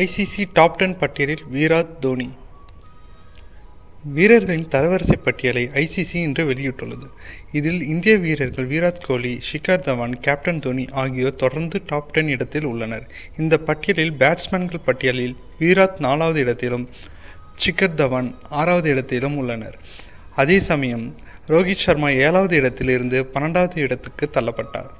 ICC top ten பட்டியலில் விராத் தோனி வீரர்களின் தரவரிசை பட்டியலை ஐசிசி இன்று வெளியிட்டுள்ளது இதில் இந்திய வீரர்கள் விராட் கோலி ஷிகர் தவான் கேப்டன் தோனி ஆகியோர் தொடர்ந்து டாப் டென் இடத்தில் உள்ளனர் இந்த பட்டியலில் பேட்ஸ்மேன்கள் பட்டியலில் விராத் நாலாவது இடத்திலும் ஷிகர் தவான் ஆறாவது இடத்திலும் உள்ளனர் அதே சமயம் ரோஹித் சர்மா ஏழாவது இடத்திலிருந்து பன்னெண்டாவது இடத்துக்கு தள்ளப்பட்டார்